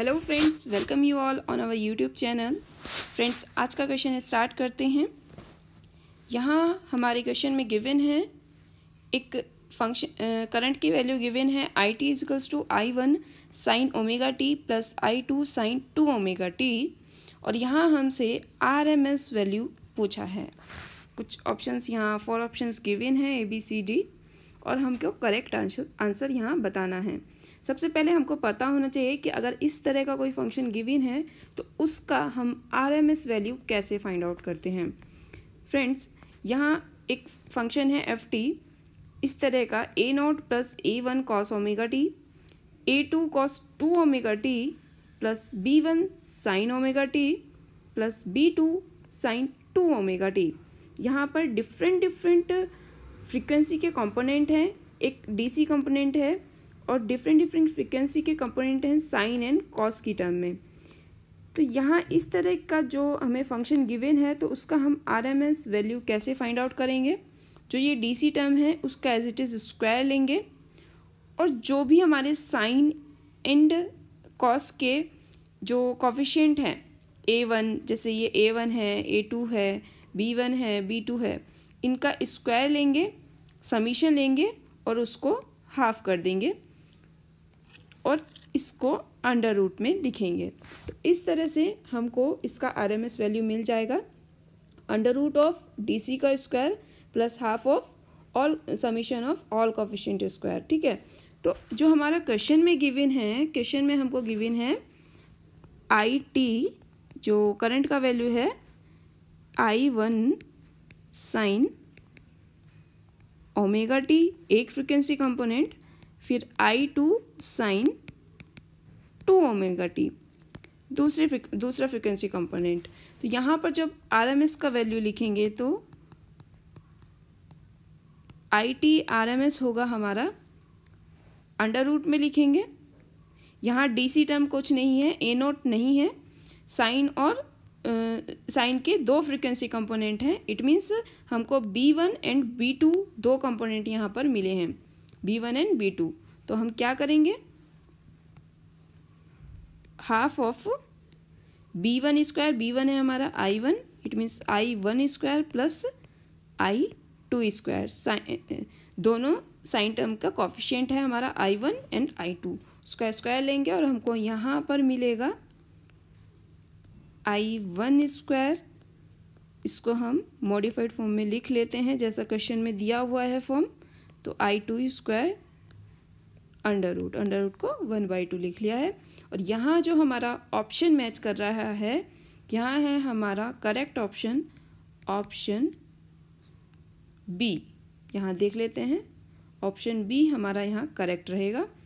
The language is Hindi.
hello friends welcome you all on our YouTube channel friends आज का क्वेश्चन स्टार्ट करते हैं यहाँ हमारे क्वेश्चन में गिवन है एक फंक्शन करंट की वैल्यू गिवन है I T equals to I one sine omega T plus I two sine two omega T और यहाँ हमसे आर एम एस वैल्यू पूछा है कुछ ऑप्शंस यहाँ फोर ऑप्शंस गिवन है ए बी सी डी और हमको करेक्ट आंसर आंसर यहाँ बताना है सबसे पहले हमको पता होना चाहिए कि अगर इस तरह का कोई फंक्शन गिविन है तो उसका हम आर एम एस वैल्यू कैसे फाइंड आउट करते हैं फ्रेंड्स यहाँ एक फंक्शन है एफ टी इस तरह का A nought plus A one cos omega T A two cos two omega T plus B one sine omega T plus B two sine two omega T यहाँ पर डिफरेंट डिफरेंट फ्रीक्वेंसी के कंपोनेंट हैं एक डीसी कंपोनेंट है और डिफरेंट डिफरेंट फ्रिक्वेंसी के कंपोनेंट हैं साइन एंड कॉस की टर्म में तो यहाँ इस तरह का जो हमें फंक्शन गिवन है तो उसका हम आर एम एस वैल्यू कैसे फाइंड आउट करेंगे जो ये डी सी टर्म है उसका एज इट इज़ स्क्वायर लेंगे और जो भी हमारे साइन एंड कॉस के जो कॉफिशेंट हैं ए वन जैसे ये ए वन है ए टू है बी वन है बी टू है इनका स्क्वायर लेंगे समीशन लेंगे और उसको हाफ कर देंगे और इसको अंडर रूट में लिखेंगे तो इस तरह से हमको इसका आर एम एस वैल्यू मिल जाएगा under root of D C का square plus half of all summation of all coefficient square ठीक है तो जो हमारा क्वेश्चन में गिविन है क्वेश्चन में हमको गिविन है आई टी जो करंट का वैल्यू है I one sine omega T एक फ्रिक्वेंसी कंपोनेंट फिर I two sine two omega T दूसरी दूसरा फ्रिक्वेंसी कंपोनेंट तो यहाँ पर जब एस का वैल्यू लिखेंगे तो I T R M S होगा हमारा अंडर रूट में लिखेंगे यहाँ डी सी टर्म कुछ नहीं है ए नोट नहीं है साइन और साइन uh, के दो फ्रिक्वेंसी कंपोनेंट हैं इट मीन्स हमको B one and B two दो कंपोनेंट यहाँ पर मिले हैं B one and B two तो हम क्या करेंगे half of B one square B one है हमारा I one it means I one square plus I two square दोनों साइन टर्म का कॉफिशियंट है हमारा I one and I two उसका स्क्वायर लेंगे और हमको यहाँ पर मिलेगा आई वन स्क्वायर इसको हम मॉडिफाइड फॉर्म में लिख लेते हैं जैसा क्वेश्चन में दिया हुआ है फॉर्म तो I two square under root under root को वन बाई टू लिख लिया है और यहाँ जो हमारा ऑप्शन मैच कर रहा है यहाँ है हमारा करेक्ट ऑप्शन ऑप्शन बी यहाँ देख लेते हैं ऑप्शन बी हमारा यहाँ करेक्ट रहेगा